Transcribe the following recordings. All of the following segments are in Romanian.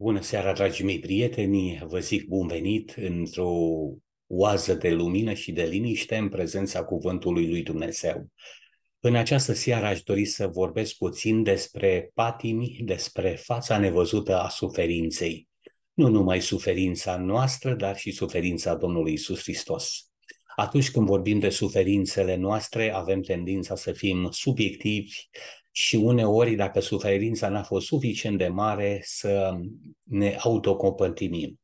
Bună seara, dragii mei prieteni! Vă zic bun venit într-o oază de lumină și de liniște în prezența Cuvântului lui Dumnezeu. În această seară aș dori să vorbesc puțin despre patimi, despre fața nevăzută a suferinței. Nu numai suferința noastră, dar și suferința Domnului Isus Hristos. Atunci când vorbim de suferințele noastre, avem tendința să fim subiectivi, și uneori, dacă suferința n-a fost suficient de mare, să ne autocompătimim.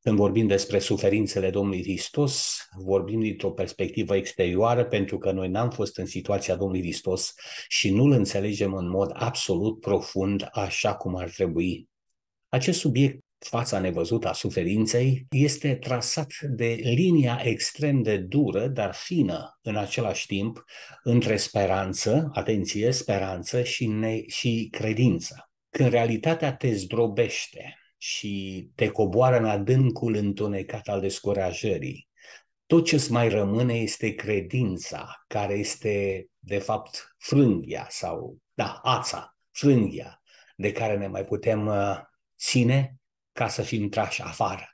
Când vorbim despre suferințele Domnului Hristos, vorbim dintr-o perspectivă exterioară, pentru că noi n-am fost în situația Domnului Hristos și nu-l înțelegem în mod absolut profund așa cum ar trebui. Acest subiect fața nevăzută a suferinței, este trasat de linia extrem de dură, dar fină în același timp, între speranță, atenție, speranță și, ne- și credință. Când realitatea te zdrobește și te coboară în adâncul întunecat al descurajării, tot ce îți mai rămâne este credința, care este, de fapt, frânghia sau, da, ața, frânghia de care ne mai putem uh, ține ca să fim trași afară.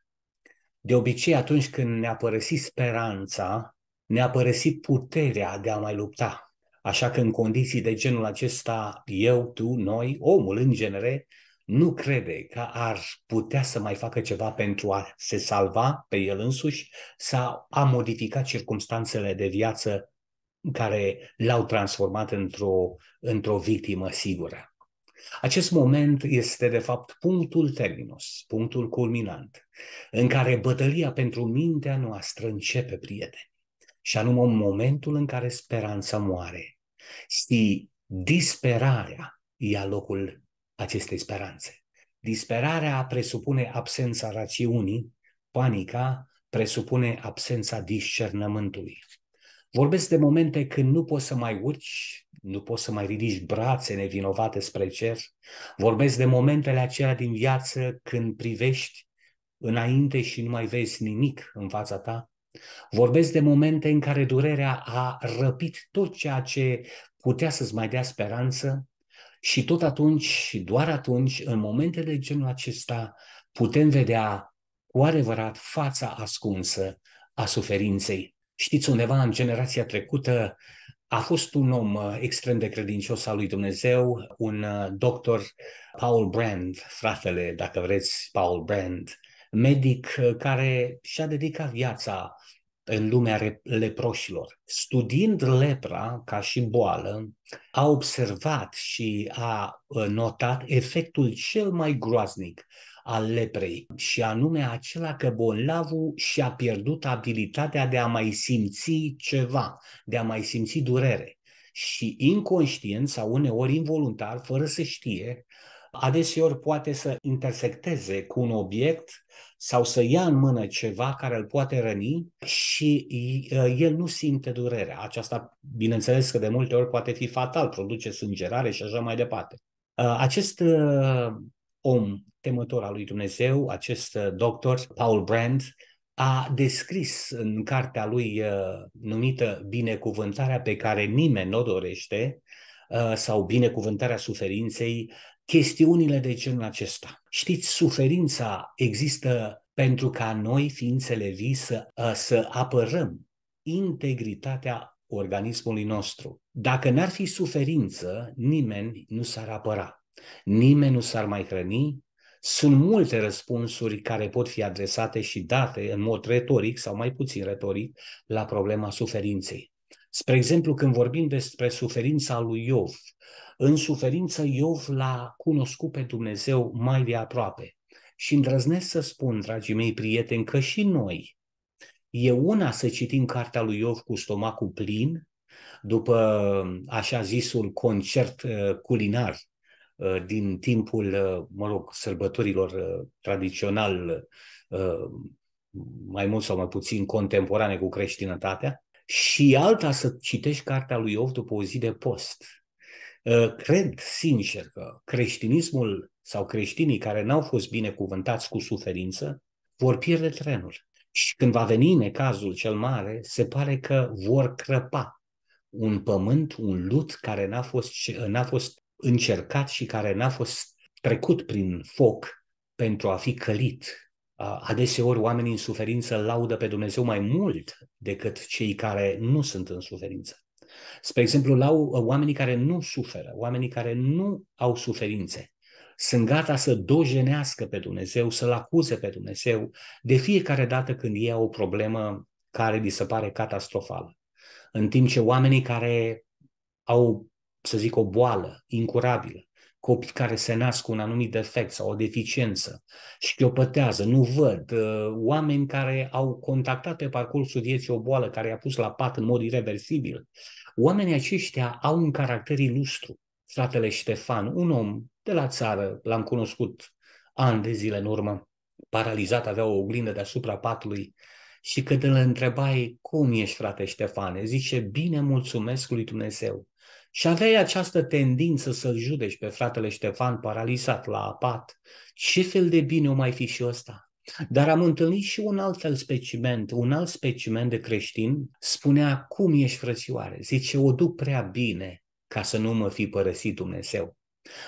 De obicei, atunci când ne-a părăsit speranța, ne-a părăsit puterea de a mai lupta. Așa că în condiții de genul acesta, eu, tu, noi, omul în genere, nu crede că ar putea să mai facă ceva pentru a se salva pe el însuși sau a modifica circumstanțele de viață care l-au transformat într-o, într-o victimă sigură. Acest moment este, de fapt, punctul terminus, punctul culminant, în care bătălia pentru mintea noastră începe, prieteni, și anume momentul în care speranța moare și disperarea ia locul acestei speranțe. Disperarea presupune absența rațiunii, panica presupune absența discernământului. Vorbesc de momente când nu poți să mai urci, nu poți să mai ridici brațe nevinovate spre cer. Vorbesc de momentele acelea din viață când privești înainte și nu mai vezi nimic în fața ta. Vorbesc de momente în care durerea a răpit tot ceea ce putea să-ți mai dea speranță și tot atunci și doar atunci, în momente de genul acesta, putem vedea cu adevărat fața ascunsă a suferinței. Știți, undeva în generația trecută a fost un om uh, extrem de credincios al lui Dumnezeu, un uh, doctor, Paul Brand, fratele, dacă vreți, Paul Brand, medic uh, care și-a dedicat viața în lumea leproșilor. Studiind lepra ca și boală, a observat și a notat efectul cel mai groaznic al leprei, și anume acela că bolnavul și-a pierdut abilitatea de a mai simți ceva, de a mai simți durere. Și inconștient sau uneori involuntar, fără să știe, adeseori poate să intersecteze cu un obiect sau să ia în mână ceva care îl poate răni și el nu simte durerea. Aceasta, bineînțeles că de multe ori poate fi fatal, produce sângerare și așa mai departe. Acest ă, om temător al lui Dumnezeu, acest uh, doctor, Paul Brand, a descris în cartea lui uh, numită Binecuvântarea pe care nimeni nu dorește, uh, sau binecuvântarea suferinței, chestiunile de genul acesta. Știți, suferința există pentru ca noi, ființele vii, să, să apărăm integritatea organismului nostru. Dacă n-ar fi suferință, nimeni nu s-ar apăra. Nimeni nu s-ar mai hrăni, sunt multe răspunsuri care pot fi adresate și date în mod retoric sau mai puțin retoric la problema suferinței. Spre exemplu, când vorbim despre suferința lui Iov, în suferință Iov l-a cunoscut pe Dumnezeu mai de aproape. Și îndrăznesc să spun, dragii mei prieteni, că și noi, e una să citim cartea lui Iov cu stomacul plin, după așa zisul concert eh, culinar Uh, din timpul, uh, mă rog, sărbătorilor uh, tradițional mai mult sau mai puțin contemporane cu creștinătatea și alta să citești cartea lui Iov după o zi de post. Cred sincer că creștinismul sau creștinii care n-au fost binecuvântați cu suferință vor pierde trenul. Și când va veni necazul cel mare, se pare că vor crăpa un pământ, un lut care n-a fost, n-a fost încercat și care n-a fost trecut prin foc pentru a fi călit. Adeseori oamenii în suferință laudă pe Dumnezeu mai mult decât cei care nu sunt în suferință. Spre exemplu, lau oamenii care nu suferă, oamenii care nu au suferințe, sunt gata să dojenească pe Dumnezeu, să-L acuze pe Dumnezeu de fiecare dată când ei au o problemă care li se pare catastrofală. În timp ce oamenii care au să zic, o boală incurabilă, copii care se nasc cu un anumit defect sau o deficiență, și șchiopătează, nu văd, uh, oameni care au contactat pe parcursul vieții o boală care i-a pus la pat în mod irreversibil. Oamenii aceștia au un caracter ilustru. Fratele Ștefan, un om de la țară, l-am cunoscut ani de zile în urmă, paralizat, avea o oglindă deasupra patului și când îl întrebai cum ești frate Ștefane, zice, bine mulțumesc lui Dumnezeu și aveai această tendință să-l judeci pe fratele Ștefan paralizat la apat. Ce fel de bine o mai fi și ăsta? Dar am întâlnit și un alt fel specimen, un alt specimen de creștin, spunea, cum ești frățioare? Zice, o duc prea bine ca să nu mă fi părăsit Dumnezeu.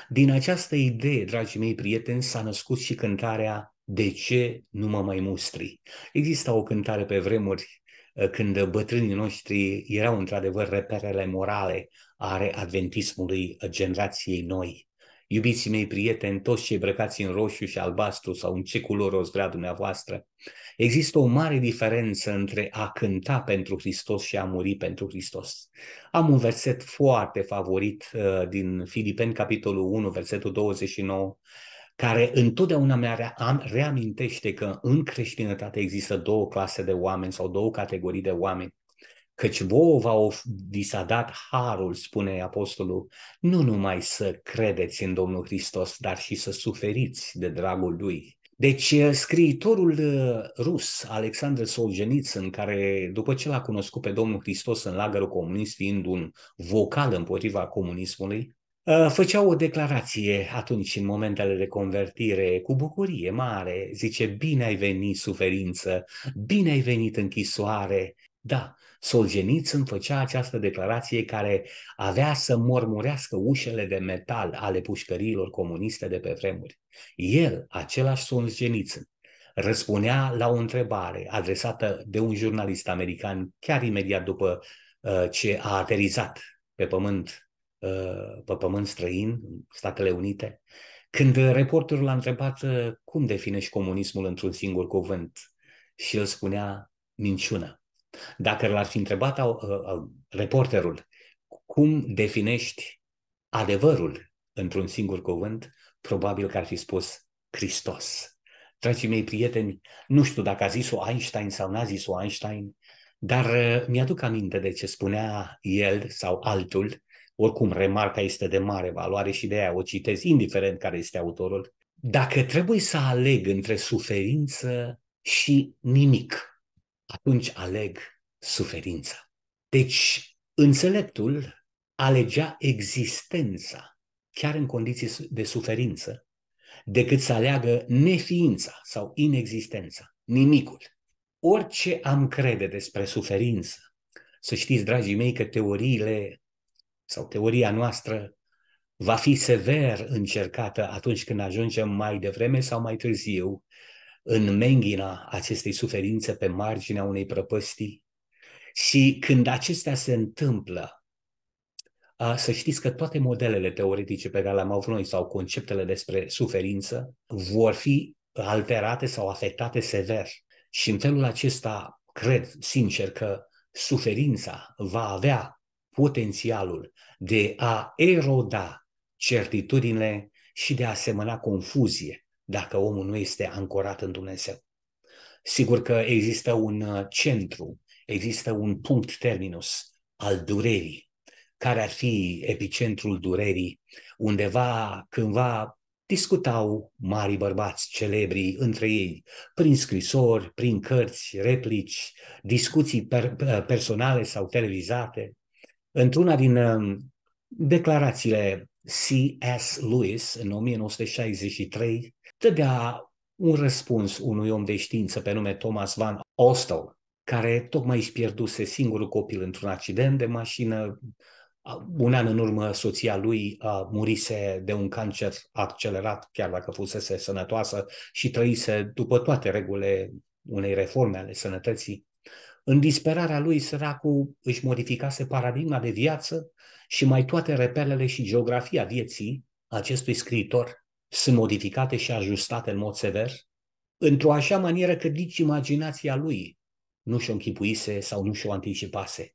Din această idee, dragii mei prieteni, s-a născut și cântarea De ce nu mă mai mustri? Există o cântare pe vremuri uh, când bătrânii noștri erau într-adevăr reperele morale are adventismului generației noi. Iubiții mei prieteni, toți cei îmbrăcați în roșu și albastru sau în ce culoare o vrea dumneavoastră, există o mare diferență între a cânta pentru Hristos și a muri pentru Hristos. Am un verset foarte favorit uh, din Filipeni, capitolul 1, versetul 29, care întotdeauna mi reamintește că în creștinătate există două clase de oameni sau două categorii de oameni căci vouă vi s-a dat harul, spune apostolul, nu numai să credeți în Domnul Hristos, dar și să suferiți de dragul Lui. Deci eh, scriitorul eh, rus, Alexandru Solzhenitsyn, care după ce l-a cunoscut pe Domnul Hristos în lagărul comunist, fiind un vocal împotriva comunismului, eh, făcea o declarație atunci în momentele de convertire cu bucurie mare, zice, bine ai venit suferință, bine ai venit închisoare, da, Solzhenitsyn făcea această declarație care avea să mormurească ușele de metal ale pușcăriilor comuniste de pe vremuri. El, același Solzhenitsyn, răspunea la o întrebare adresată de un jurnalist american chiar imediat după uh, ce a aterizat pe pământ, uh, pe pământ străin, Statele Unite, când reporterul l-a întrebat uh, cum definești comunismul într-un singur cuvânt și el spunea minciună. Dacă l-ar fi întrebat uh, uh, reporterul cum definești adevărul într-un singur cuvânt, probabil că ar fi spus Hristos. Dragii mei prieteni, nu știu dacă a zis-o Einstein sau n-a zis-o Einstein, dar uh, mi-aduc aminte de ce spunea el sau altul, oricum remarca este de mare valoare și de aia o citez, indiferent care este autorul, dacă trebuie să aleg între suferință și nimic, atunci aleg suferința. Deci, înțeleptul alegea existența, chiar în condiții de suferință, decât să aleagă neființa sau inexistența, nimicul. Orice am crede despre suferință, să știți, dragii mei, că teoriile sau teoria noastră va fi sever încercată atunci când ajungem mai devreme sau mai târziu în menghina acestei suferințe pe marginea unei prăpăstii și când acestea se întâmplă, să știți că toate modelele teoretice pe care le-am avut noi sau conceptele despre suferință vor fi alterate sau afectate sever. Și în felul acesta cred sincer că suferința va avea potențialul de a eroda certitudinile și de a semăna confuzie dacă omul nu este ancorat în Dumnezeu. Sigur că există un uh, centru, există un punct terminus al durerii, care ar fi epicentrul durerii, undeva, cândva, discutau mari bărbați celebri între ei, prin scrisori, prin cărți, replici, discuții per- uh, personale sau televizate. Într-una din um, declarațiile C.S. Lewis, în 1963, dădea un răspuns unui om de știință pe nume Thomas Van Ostel, care tocmai își pierduse singurul copil într-un accident de mașină. Un an în urmă, soția lui a murise de un cancer accelerat, chiar dacă fusese sănătoasă, și trăise după toate regulile unei reforme ale sănătății. În disperarea lui, săracul își modificase paradigma de viață și mai toate reperele și geografia vieții acestui scriitor sunt modificate și ajustate în mod sever, într-o așa manieră că nici imaginația lui nu și-o închipuise sau nu și-o anticipase.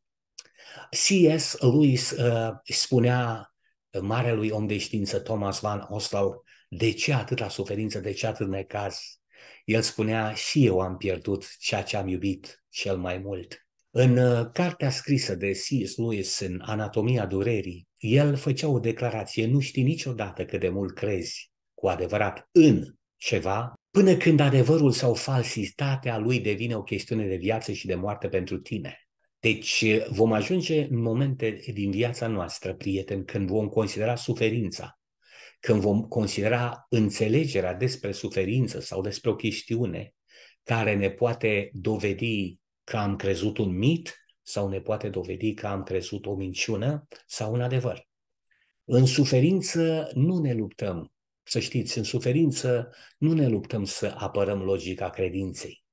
C.S. Lewis uh, spunea uh, marelui om de știință Thomas Van Ostal de ce atâta suferință, de ce atât necaz? El spunea, și eu am pierdut ceea ce am iubit cel mai mult. În uh, cartea scrisă de C.S. Lewis în Anatomia durerii, el făcea o declarație, nu știi niciodată cât de mult crezi cu adevărat în ceva, până când adevărul sau falsitatea lui devine o chestiune de viață și de moarte pentru tine. Deci eh, vom ajunge în momente din viața noastră, prieteni, când vom considera suferința, când vom considera înțelegerea despre suferință sau despre o chestiune care ne poate dovedi că am crezut un mit sau ne poate dovedi că am crezut o minciună sau un adevăr. În suferință nu ne luptăm să știți, în suferință nu ne luptăm să apărăm logica credinței,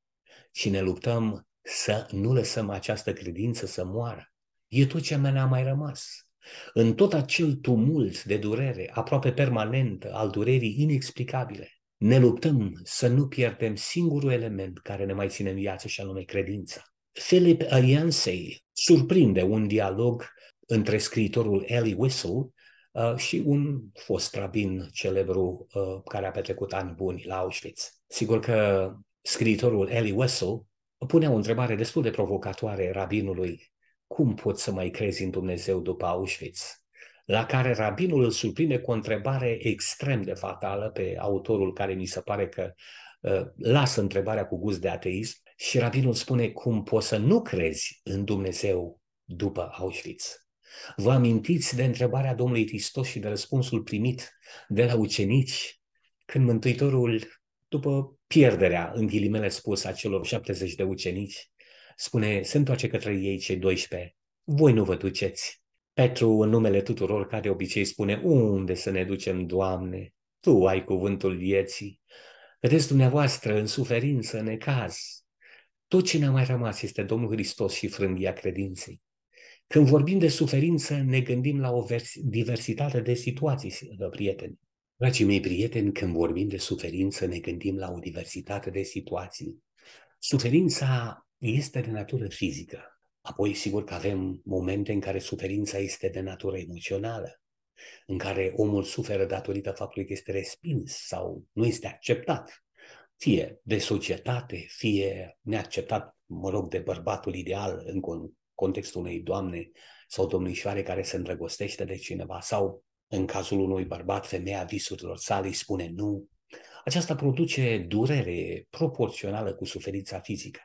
ci ne luptăm să nu lăsăm această credință să moară. E tot ce ne-a mai rămas. În tot acel tumult de durere aproape permanent al durerii inexplicabile, ne luptăm să nu pierdem singurul element care ne mai ține în viață și anume credința. Philip Aliansei surprinde un dialog între scriitorul Ellie Whistle Uh, și un fost rabin celebru uh, care a petrecut ani buni la Auschwitz. Sigur că scriitorul Eli Wessel pune o întrebare destul de provocatoare rabinului. Cum poți să mai crezi în Dumnezeu după Auschwitz? La care rabinul îl surprinde cu o întrebare extrem de fatală pe autorul care mi se pare că uh, lasă întrebarea cu gust de ateism și rabinul spune cum poți să nu crezi în Dumnezeu după Auschwitz. Vă amintiți de întrebarea Domnului Hristos și de răspunsul primit de la ucenici când Mântuitorul, după pierderea, în ghilimele spus, a celor 70 de ucenici, spune, se întoarce către ei cei 12, voi nu vă duceți. Petru, în numele tuturor, care de obicei spune, unde să ne ducem, Doamne? Tu ai cuvântul vieții. Vedeți dumneavoastră, în suferință, în ecaz. tot ce ne-a mai rămas este Domnul Hristos și frânghia credinței. Când vorbim de suferință, ne gândim la o diversitate de situații, prieteni. Dragii mei prieteni, când vorbim de suferință, ne gândim la o diversitate de situații. Suferința este de natură fizică. Apoi, sigur că avem momente în care suferința este de natură emoțională, în care omul suferă datorită faptului că este respins sau nu este acceptat, fie de societate, fie neacceptat, mă rog, de bărbatul ideal în, contextul unei doamne sau domnișoare care se îndrăgostește de cineva sau în cazul unui bărbat, femeia visurilor sale îi spune nu, aceasta produce durere proporțională cu suferința fizică.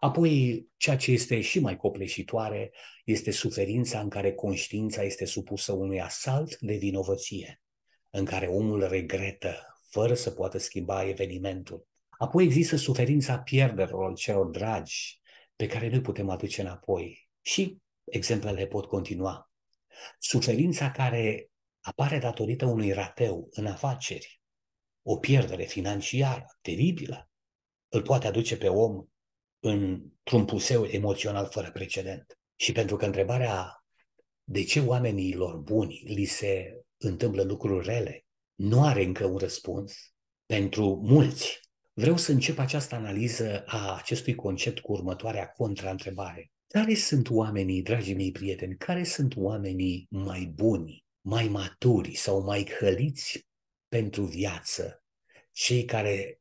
Apoi, ceea ce este și mai copleșitoare este suferința în care conștiința este supusă unui asalt de vinovăție, în care omul regretă fără să poată schimba evenimentul. Apoi există suferința pierderilor celor dragi, pe care nu putem aduce înapoi. Și exemplele pot continua. Suferința care apare datorită unui rateu în afaceri, o pierdere financiară teribilă, îl poate aduce pe om într-un puseu emoțional fără precedent. Și pentru că întrebarea de ce oamenilor buni li se întâmplă lucruri rele nu are încă un răspuns, pentru mulți Vreau să încep această analiză a acestui concept cu următoarea contraîntrebare. Care sunt oamenii, dragii mei prieteni, care sunt oamenii mai buni, mai maturi sau mai hăliți pentru viață? Cei care,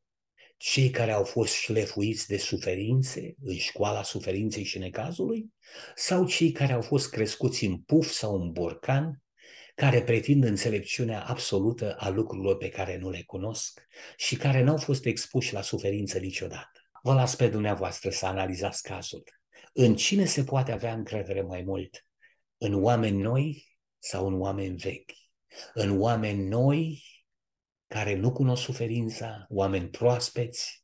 cei care au fost șlefuiți de suferințe în școala suferinței și necazului? Sau cei care au fost crescuți în puf sau în borcan care pretind înțelepciunea absolută a lucrurilor pe care nu le cunosc și care n-au fost expuși la suferință niciodată. Vă las pe dumneavoastră să analizați cazul. În cine se poate avea încredere mai mult? În oameni noi sau în oameni vechi? În oameni noi care nu cunosc suferința, oameni proaspeți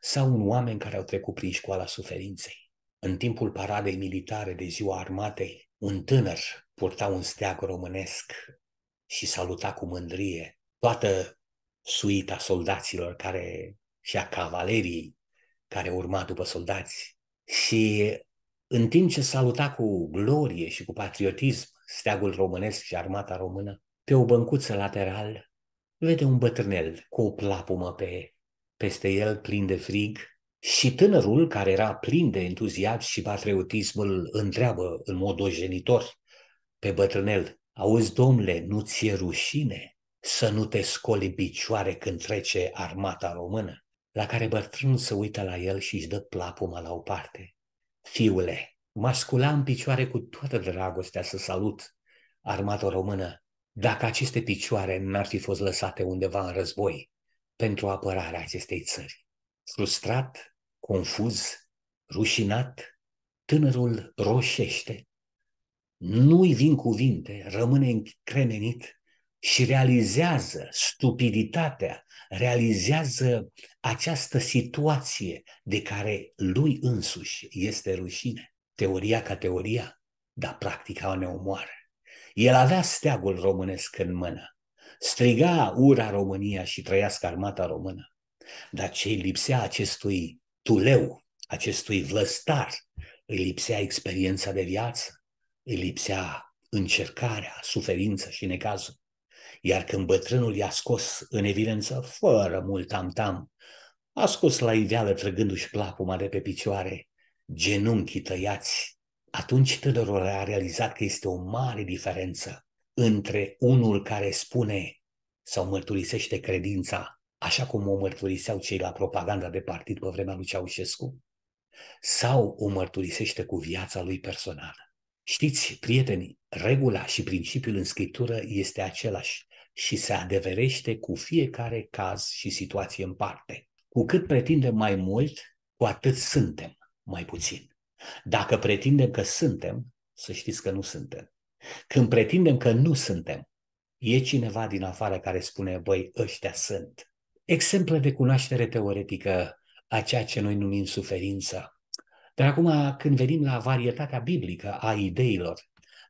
sau în oameni care au trecut prin școala suferinței? În timpul paradei militare de ziua armatei, un tânăr purta un steag românesc și saluta cu mândrie toată suita soldaților care și a cavalerii care urma după soldați. Și în timp ce saluta cu glorie și cu patriotism steagul românesc și armata română, pe o băncuță lateral vede un bătrânel cu o plapumă pe, peste el plin de frig și tânărul, care era plin de entuziasm și patriotismul îl întreabă în mod ojenitor pe bătrânel, auzi, domnule, nu ți-e rușine să nu te scoli picioare când trece armata română? La care bătrânul se uită la el și își dă plapuma la o parte. Fiule, mascula scula în picioare cu toată dragostea să salut armata română, dacă aceste picioare n-ar fi fost lăsate undeva în război pentru apărarea acestei țări. Frustrat, confuz, rușinat, tânărul roșește nu-i vin cuvinte, rămâne încremenit și realizează stupiditatea, realizează această situație de care lui însuși este rușine. Teoria ca teoria, dar practica ne omoară. El avea steagul românesc în mână, striga ura România și trăiască armata română, dar ce lipsea acestui tuleu, acestui vlăstar, îi lipsea experiența de viață, îi lipsea încercarea, suferință și necazul. Iar când bătrânul i-a scos în evidență, fără mult tamtam, a scos la iveală trăgându-și plapuma de pe picioare, genunchii tăiați, atunci tânărul a realizat că este o mare diferență între unul care spune sau mărturisește credința, așa cum o mărturiseau cei la propaganda de partid pe vremea lui Ceaușescu, sau o mărturisește cu viața lui personală. Știți, prieteni, regula și principiul în scriptură este același și se adeverește cu fiecare caz și situație în parte. Cu cât pretindem mai mult, cu atât suntem mai puțin. Dacă pretindem că suntem, să știți că nu suntem. Când pretindem că nu suntem, e cineva din afară care spune, voi ăștia sunt. Exemple de cunoaștere teoretică a ceea ce noi numim suferință dar acum când venim la varietatea biblică a ideilor,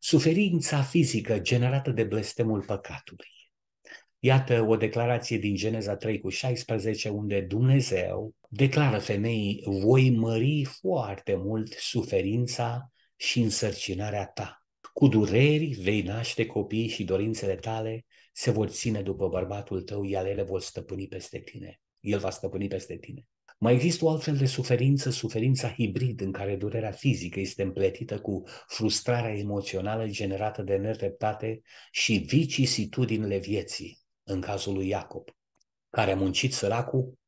suferința fizică generată de blestemul păcatului. Iată o declarație din Geneza 3 cu 16, unde Dumnezeu declară femeii, voi mări foarte mult suferința și însărcinarea ta. Cu dureri vei naște copii și dorințele tale se vor ține după bărbatul tău, iar ele vor stăpâni peste tine. El va stăpâni peste tine. Mai există o altfel de suferință, suferința hibrid, în care durerea fizică este împletită cu frustrarea emoțională generată de nedreptate și vicisitudinile vieții, în cazul lui Iacob, care a muncit săracul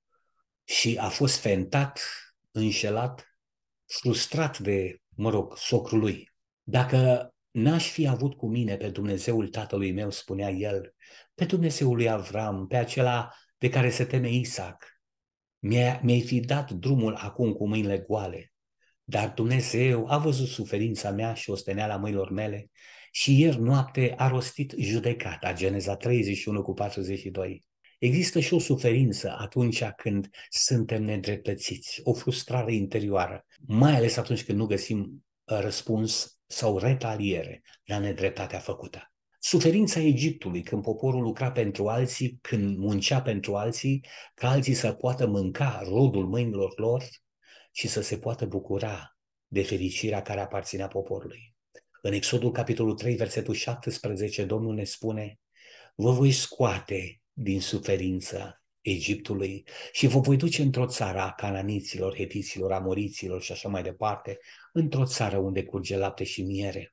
și a fost fentat, înșelat, frustrat de, mă rog, socrul lui. Dacă N-aș fi avut cu mine pe Dumnezeul tatălui meu, spunea el, pe Dumnezeul lui Avram, pe acela de care se teme Isaac, mi-ai, mi fi dat drumul acum cu mâinile goale, dar Dumnezeu a văzut suferința mea și osteneala mâinilor mele și ieri noapte a rostit judecata, Geneza 31 cu 42. Există și o suferință atunci când suntem nedreptățiți, o frustrare interioară, mai ales atunci când nu găsim uh, răspuns sau retaliere la nedreptatea făcută suferința Egiptului, când poporul lucra pentru alții, când muncea pentru alții, ca alții să poată mânca rodul mâinilor lor și să se poată bucura de fericirea care aparținea poporului. În Exodul capitolul 3, versetul 17, Domnul ne spune, vă voi scoate din suferință Egiptului și vă voi duce într-o țară a cananiților, hetiților, amoriților și așa mai departe, într-o țară unde curge lapte și miere.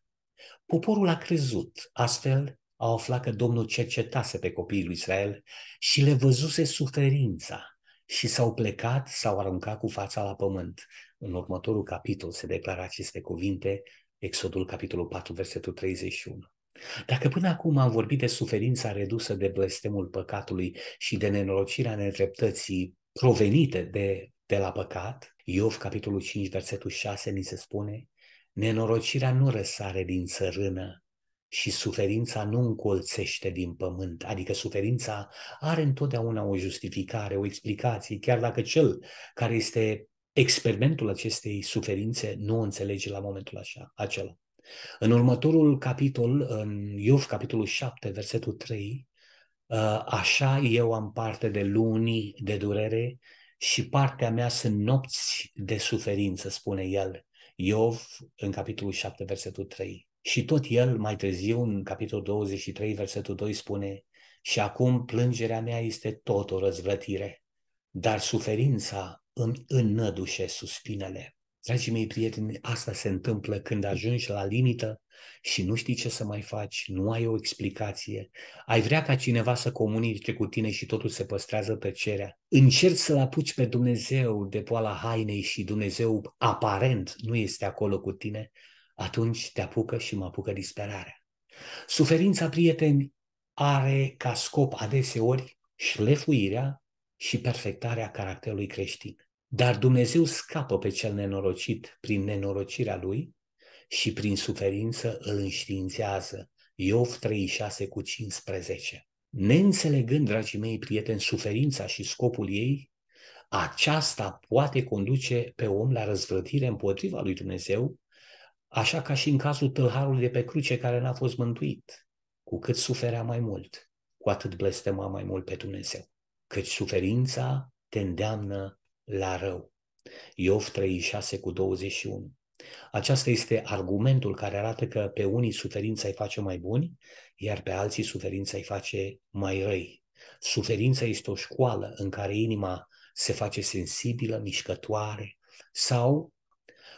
Poporul a crezut, astfel a aflat că Domnul cercetase pe copiii lui Israel și le văzuse suferința și s-au plecat, s-au aruncat cu fața la pământ. În următorul capitol se declară aceste cuvinte, Exodul capitolul 4, versetul 31. Dacă până acum am vorbit de suferința redusă de blestemul păcatului și de nenorocirea nedreptății provenite de, de la păcat, Iov capitolul 5, versetul 6 ni se spune Nenorocirea nu răsare din țărână și suferința nu încolțește din pământ, adică suferința are întotdeauna o justificare, o explicație, chiar dacă cel care este experimentul acestei suferințe nu o înțelege la momentul așa, acela. În următorul capitol, în Iov, capitolul 7, versetul 3, ă, așa eu am parte de luni de durere și partea mea sunt nopți de suferință, spune el. Iov în capitolul 7, versetul 3. Și tot el, mai târziu, în capitolul 23, versetul 2, spune Și acum plângerea mea este tot o răzvrătire, dar suferința îmi înnădușe suspinele. Dragii mei prieteni, asta se întâmplă când ajungi la limită și nu știi ce să mai faci, nu ai o explicație, ai vrea ca cineva să comunice cu tine și totul se păstrează tăcerea, încerci să-L apuci pe Dumnezeu de poala hainei și Dumnezeu aparent nu este acolo cu tine, atunci te apucă și mă apucă disperarea. Suferința, prieteni, are ca scop adeseori șlefuirea și perfectarea caracterului creștin. Dar Dumnezeu scapă pe cel nenorocit prin nenorocirea lui și prin suferință îl înștiințează. Iov 36 cu 15. Neînțelegând, dragii mei prieteni, suferința și scopul ei, aceasta poate conduce pe om la răzvrătire împotriva lui Dumnezeu, așa ca și în cazul tâlharului de pe cruce care n-a fost mântuit. Cu cât suferea mai mult, cu atât blestema mai mult pe Dumnezeu, căci suferința te îndeamnă la rău. Iov 36 cu 21. Aceasta este argumentul care arată că pe unii suferința îi face mai buni, iar pe alții suferința îi face mai răi. Suferința este o școală în care inima se face sensibilă, mișcătoare sau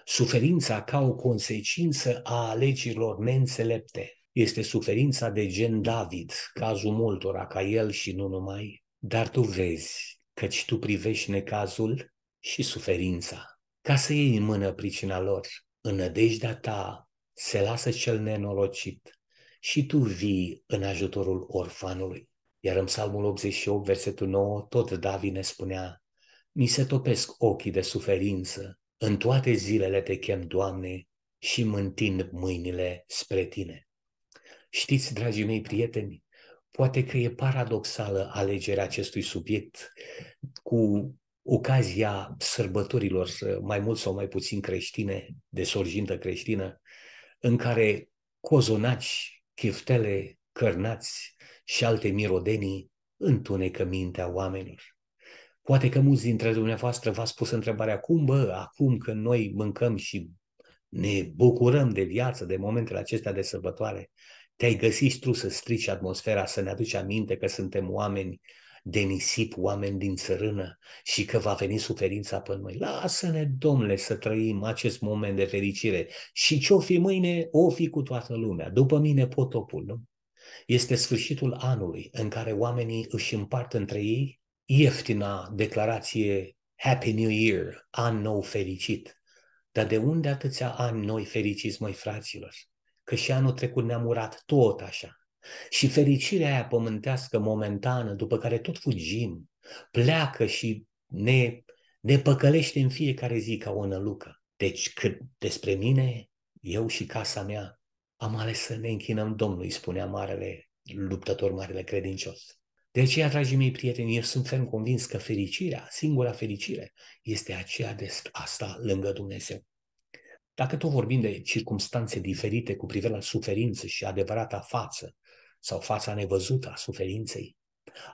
suferința ca o consecință a alegerilor neînțelepte. Este suferința de gen David, cazul multora, ca el și nu numai. Dar tu vezi, căci tu privești necazul și suferința ca să iei în mână pricina lor. În nădejdea ta se lasă cel nenorocit și tu vii în ajutorul orfanului. Iar în psalmul 88, versetul 9, tot David ne spunea, Mi se topesc ochii de suferință, în toate zilele te chem, Doamne, și mă întind mâinile spre Tine. Știți, dragii mei prieteni, poate că e paradoxală alegerea acestui subiect cu ocazia sărbătorilor mai mult sau mai puțin creștine, de sorgintă creștină, în care cozonaci, chiftele, cărnați și alte mirodenii întunecă mintea oamenilor. Poate că mulți dintre dumneavoastră v-ați pus întrebarea cum, bă, acum când noi mâncăm și ne bucurăm de viață, de momentele acestea de sărbătoare, te-ai găsit tu să strici atmosfera, să ne aduci aminte că suntem oameni uh, de nisip oameni din țărână și că va veni suferința până noi. Lasă-ne, Domnule, să trăim acest moment de fericire și ce-o fi mâine, o fi cu toată lumea. După mine potopul, nu? Este sfârșitul anului în care oamenii își împart între ei ieftina declarație Happy New Year, an nou fericit. Dar de unde atâția ani noi fericiți, măi fraților? Că și anul trecut ne-am urat tot așa. Și fericirea aia pământească momentană, după care tot fugim, pleacă și ne, ne păcălește în fiecare zi ca o nălucă. Deci cât despre mine, eu și casa mea, am ales să ne închinăm Domnului, spunea marele luptător, marele credincios. De aceea, dragii mei prieteni, eu sunt ferm convins că fericirea, singura fericire, este aceea de asta lângă Dumnezeu. Dacă tot vorbim de circumstanțe diferite cu privire la suferință și adevărata față sau fața nevăzută a suferinței.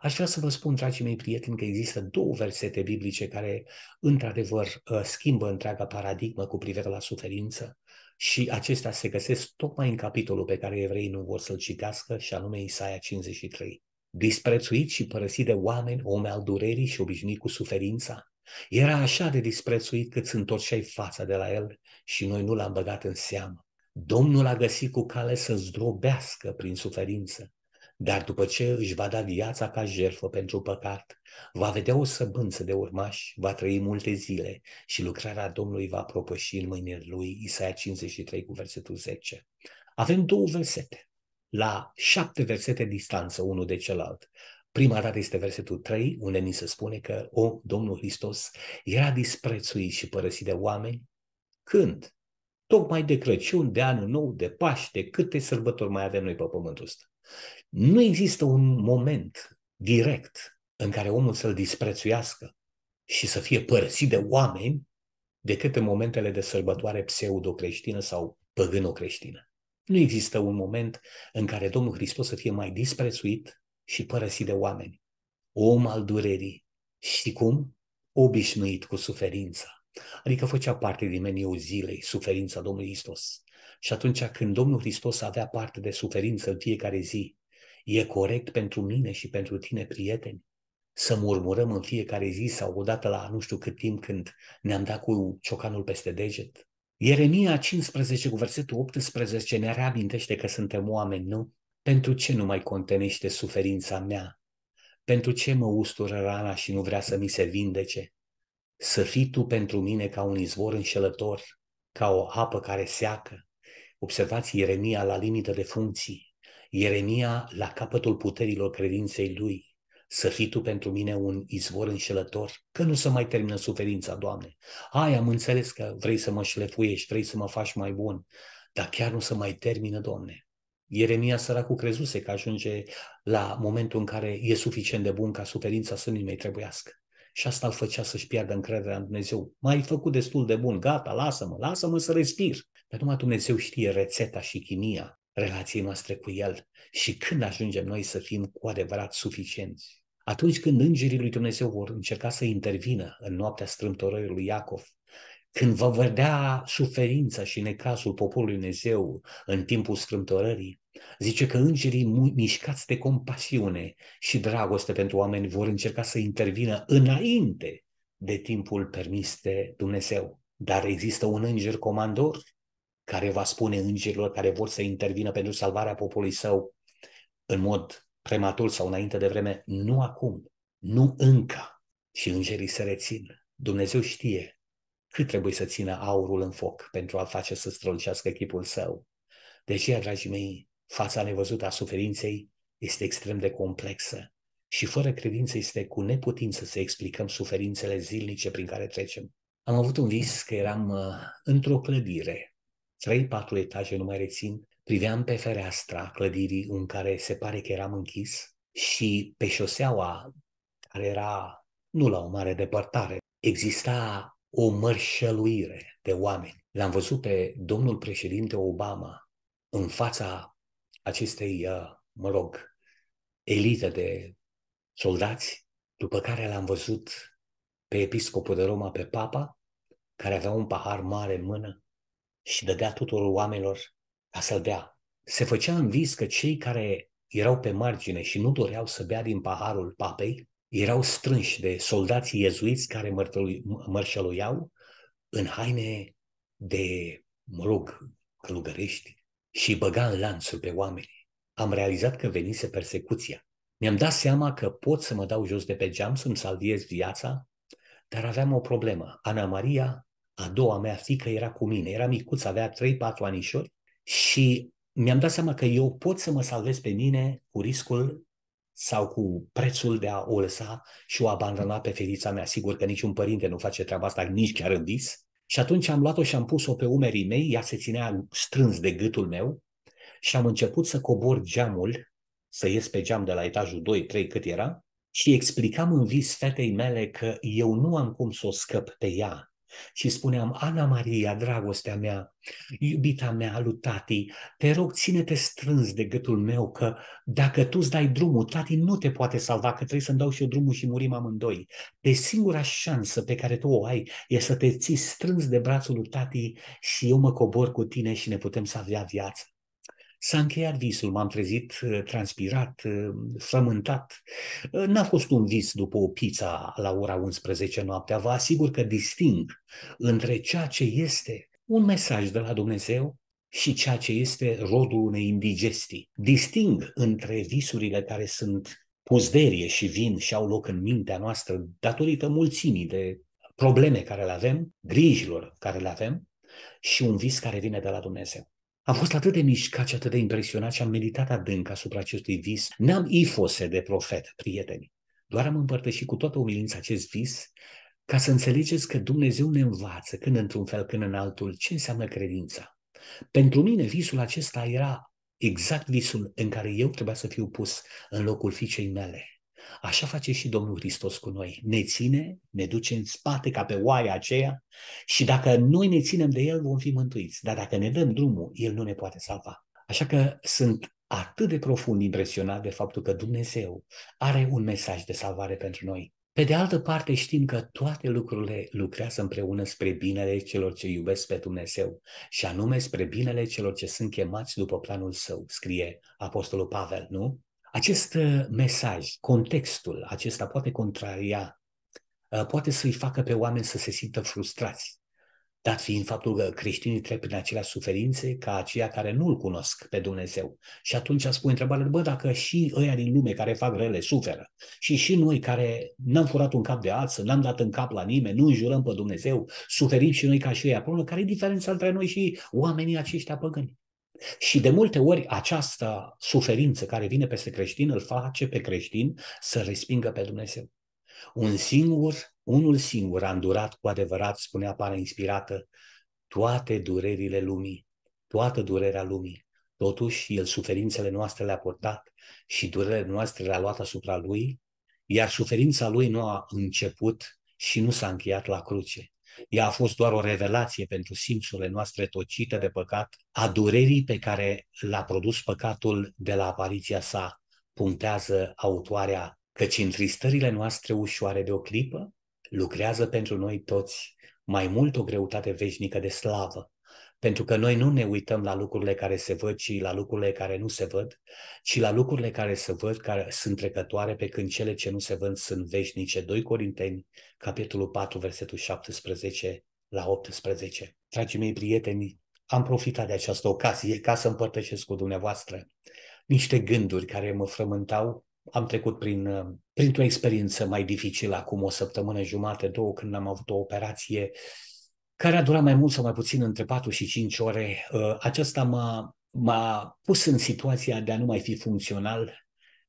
Aș vrea să vă spun, dragii mei prieteni, că există două versete biblice care, într-adevăr, uh, schimbă întreaga paradigmă cu privire la suferință și acestea se găsesc tocmai în capitolul pe care evreii nu vor să-l citească, și anume Isaia 53. Disprețuit și părăsit de oameni, om al durerii și obișnuit cu suferința, era așa de disprețuit cât îți întorceai fața de la el și noi nu l-am băgat în seamă. Domnul a găsit cu cale să zdrobească prin suferință, dar după ce își va da viața ca jertfă pentru păcat, va vedea o săbânță de urmași, va trăi multe zile și lucrarea Domnului va propăși în mâinile lui, Isaia 53 cu versetul 10. Avem două versete, la șapte versete distanță unul de celălalt. Prima dată este versetul 3, unde ni se spune că o, Domnul Hristos era disprețuit și părăsit de oameni, când tocmai de Crăciun, de Anul Nou, de Paște, câte sărbători mai avem noi pe pământul ăsta. Nu există un moment direct în care omul să-l disprețuiască și să fie părăsit de oameni decât în momentele de sărbătoare pseudo-creștină sau păgâno-creștină. Nu există un moment în care Domnul Hristos să fie mai disprețuit și părăsit de oameni. Om al durerii. știi cum? Obișnuit cu suferința Adică făcea parte din meniul zilei, suferința Domnului Hristos. Și atunci când Domnul Hristos avea parte de suferință în fiecare zi, e corect pentru mine și pentru tine, prieteni, să murmurăm în fiecare zi sau odată la nu știu cât timp când ne-am dat cu ciocanul peste deget? Ieremia 15 cu versetul 18 ne reamintește că suntem oameni, nu? Pentru ce nu mai contenește suferința mea? Pentru ce mă ustură rana și nu vrea să mi se vindece? să fii tu pentru mine ca un izvor înșelător, ca o apă care seacă. Observați Ieremia la limită de funcții, Ieremia la capătul puterilor credinței lui, să fii tu pentru mine un izvor înșelător, că nu să mai termină suferința, Doamne. Ai, am înțeles că vrei să mă șlefuiești, vrei să mă faci mai bun, dar chiar nu să mai termină, Doamne. Ieremia săracul crezuse că ajunge la momentul în care e suficient de bun ca suferința să nu-i mai trebuiască. Și asta îl făcea să-și piardă încrederea în Dumnezeu. M-ai făcut destul de bun, gata, lasă-mă, lasă-mă să respir. Dar numai Dumnezeu știe rețeta și chimia relației noastre cu El și când ajungem noi să fim cu adevărat suficienți. Atunci când îngerii lui Dumnezeu vor încerca să intervină în noaptea strâmtorării lui Iacov, când va vedea suferința și necazul poporului Dumnezeu în timpul strâmtorării, Zice că îngerii mișcați de compasiune și dragoste pentru oameni vor încerca să intervină înainte de timpul permis de Dumnezeu. Dar există un înger comandor care va spune îngerilor care vor să intervină pentru salvarea poporului său în mod prematur sau înainte de vreme, nu acum, nu încă. Și îngerii se rețin. Dumnezeu știe cât trebuie să țină aurul în foc pentru a-l face să strălucească chipul său. De aceea, dragii mei, Fața nevăzută a suferinței este extrem de complexă și fără credință este cu neputință să explicăm suferințele zilnice prin care trecem. Am avut un vis că eram uh, într-o clădire, trei patru etaje, nu mai rețin, priveam pe fereastra clădirii în care se pare că eram închis și pe șoseaua care era nu la o mare depărtare, exista o mărșăluire de oameni. L-am văzut pe domnul președinte Obama în fața acestei, uh, mă rog, elite de soldați, după care l-am văzut pe episcopul de Roma, pe papa, care avea un pahar mare în mână și dădea tuturor oamenilor ca să-l dea. Se făcea în vis că cei care erau pe margine și nu doreau să bea din paharul papei, erau strânși de soldații iezuiți care mărșăluiau în haine de, mă rog, călugărești, și băga în lanțuri pe oameni. Am realizat că venise persecuția. Mi-am dat seama că pot să mă dau jos de pe geam să-mi salviez viața, dar aveam o problemă. Ana Maria, a doua mea fică, era cu mine. Era micuț, avea 3-4 anișori și mi-am dat seama că eu pot să mă salvez pe mine cu riscul sau cu prețul de a o lăsa și o abandona pe fetița mea. Sigur că niciun părinte nu face treaba asta nici chiar în vis, și atunci am luat-o și am pus-o pe umerii mei, ea se ținea strâns de gâtul meu și am început să cobor geamul, să ies pe geam de la etajul 2-3 cât era, și explicam în vis fetei mele că eu nu am cum să o scăp pe ea și spuneam, Ana Maria, dragostea mea, iubita mea lui tati, te rog, ține-te strâns de gâtul meu că dacă tu îți dai drumul, tati nu te poate salva, că trebuie să-mi dau și eu drumul și murim amândoi. De singura șansă pe care tu o ai e să te ții strâns de brațul lui tati și eu mă cobor cu tine și ne putem salvea viața. S-a încheiat visul, m-am trezit ă, transpirat, ă, frământat. Ă, n-a fost un vis după o pizza la ora 11 noaptea. Vă asigur că disting între ceea ce este un mesaj de la Dumnezeu și ceea ce este rodul unei indigestii. Disting între visurile care sunt puzderie și vin și au loc în mintea noastră datorită mulțimii de probleme care le avem, grijilor care le avem și un vis care vine de la Dumnezeu. Am fost atât de mișcat și atât de impresionat și am meditat adânc asupra acestui vis. N-am ifose de profet, prieteni. Doar am împărtășit cu toată umilința acest vis ca să înțelegeți că Dumnezeu ne învață când într-un fel, când în altul, ce înseamnă credința. Pentru mine visul acesta era exact visul în care eu trebuia să fiu pus în locul fiicei mele. Așa face și Domnul Hristos cu noi. Ne ține, ne duce în spate ca pe oaia aceea și dacă noi ne ținem de El, vom fi mântuiți. Dar dacă ne dăm drumul, El nu ne poate salva. Așa că sunt atât de profund impresionat de faptul că Dumnezeu are un mesaj de salvare pentru noi. Pe de altă parte știm că toate lucrurile lucrează împreună spre binele celor ce iubesc pe Dumnezeu și anume spre binele celor ce sunt chemați după planul său, scrie Apostolul Pavel, nu? Acest uh, mesaj, contextul acesta poate contraria, uh, poate să-i facă pe oameni să se simtă frustrați, dat fiind faptul că creștinii trec prin aceleași suferințe ca aceia care nu-L cunosc pe Dumnezeu. Și atunci spun întrebarea, bă, dacă și ăia din lume care fac rele suferă și și noi care n-am furat un cap de ață, n-am dat în cap la nimeni, nu înjurăm pe Dumnezeu, suferim și noi ca și ei care e diferența între noi și oamenii aceștia păgâni? Și de multe ori această suferință care vine peste creștin îl face pe creștin să respingă pe Dumnezeu. Un singur, unul singur a îndurat cu adevărat, spunea pana inspirată, toate durerile lumii, toată durerea lumii. Totuși, el suferințele noastre le-a portat și durerile noastre le-a luat asupra lui, iar suferința lui nu a început și nu s-a încheiat la cruce, ea a fost doar o revelație pentru simțurile noastre tocite de păcat, a durerii pe care l-a produs păcatul de la apariția sa, puntează autoarea, căci întristările noastre ușoare de o clipă lucrează pentru noi toți mai mult o greutate veșnică de slavă, pentru că noi nu ne uităm la lucrurile care se văd, ci la lucrurile care nu se văd, ci la lucrurile care se văd, care sunt trecătoare, pe când cele ce nu se văd sunt veșnice. 2 Corinteni, capitolul 4, versetul 17 la 18. Dragii mei prieteni, am profitat de această ocazie ca să împărtășesc cu dumneavoastră niște gânduri care mă frământau. Am trecut prin, uh, printr-o experiență mai dificilă acum o săptămână jumate, două, când am avut o operație care a durat mai mult sau mai puțin între 4 și 5 ore. Ă, acesta m-a, m-a pus în situația de a nu mai fi funcțional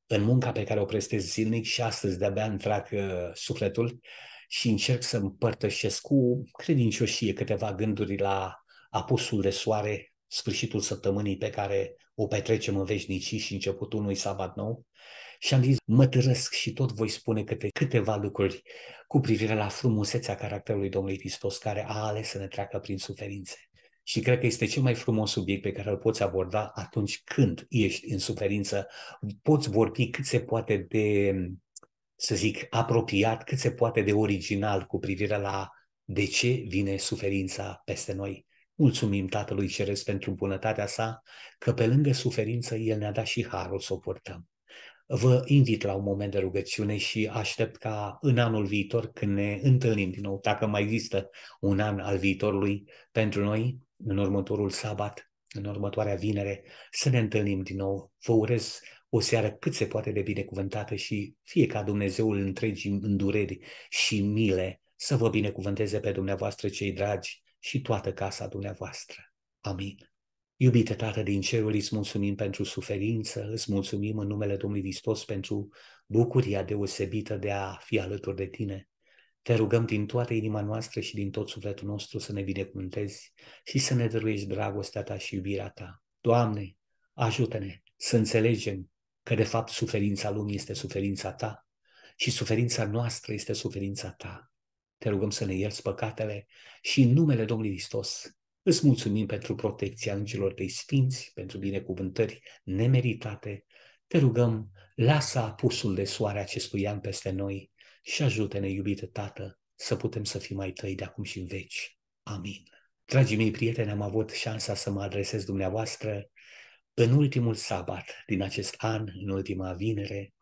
în munca pe care o prestez zilnic și astăzi de-abia îmi trag ă, sufletul și încerc să împărtășesc cu credincioșie câteva gânduri la apusul de soare, sfârșitul săptămânii pe care o petrecem în veșnicii și începutul unui sabat nou și am zis, mă târăsc și tot voi spune câte, câteva lucruri cu privire la frumusețea caracterului Domnului Hristos, care a ales să ne treacă prin suferințe. Și cred că este cel mai frumos subiect pe care îl poți aborda atunci când ești în suferință. Poți vorbi cât se poate de, să zic, apropiat, cât se poate de original cu privire la de ce vine suferința peste noi. Mulțumim Tatălui Ceresc pentru bunătatea sa, că pe lângă suferință El ne-a dat și harul să o purtăm vă invit la un moment de rugăciune și aștept ca în anul viitor, când ne întâlnim din nou, dacă mai există un an al viitorului pentru noi, în următorul sabat, în următoarea vinere, să ne întâlnim din nou. Vă urez o seară cât se poate de binecuvântată și fie ca Dumnezeul întregii îndureri și mile să vă binecuvânteze pe dumneavoastră cei dragi și toată casa dumneavoastră. Amin. Iubite Tată din Cerul, îți mulțumim pentru suferință, îți mulțumim în numele Domnului Hristos pentru bucuria deosebită de a fi alături de Tine. Te rugăm din toată inima noastră și din tot sufletul nostru să ne binecuvântezi și să ne dăruiești dragostea Ta și iubirea Ta. Doamne, ajută-ne să înțelegem că de fapt suferința lumii este suferința Ta și suferința noastră este suferința Ta. Te rugăm să ne ierți păcatele și în numele Domnului Hristos Îți mulțumim pentru protecția îngerilor tăi sfinți, pentru binecuvântări nemeritate. Te rugăm, lasă apusul de soare acestui an peste noi și ajută-ne, iubită Tată, să putem să fim mai tăi de acum și în veci. Amin. Dragii mei prieteni, am avut șansa să mă adresez dumneavoastră în ultimul sabat din acest an, în ultima vinere,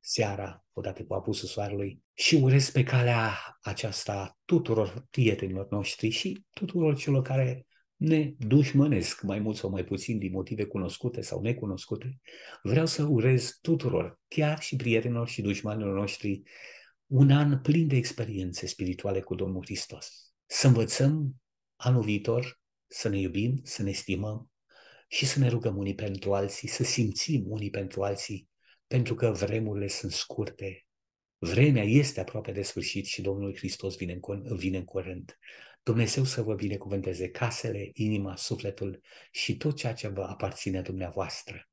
seara, odată cu apusul soarelui, și urez pe calea aceasta tuturor prietenilor noștri și tuturor celor care ne dușmănesc, mai mult sau mai puțin din motive cunoscute sau necunoscute, vreau să urez tuturor, chiar și prietenilor și dușmanilor noștri, un an plin de experiențe spirituale cu Domnul Hristos. Să învățăm anul viitor să ne iubim, să ne estimăm și să ne rugăm unii pentru alții, să simțim unii pentru alții, pentru că vremurile sunt scurte. Vremea este aproape de sfârșit și Domnul Hristos vine în, vine în curând. Dumnezeu să vă binecuvânteze casele, inima, sufletul și tot ceea ce vă aparține dumneavoastră.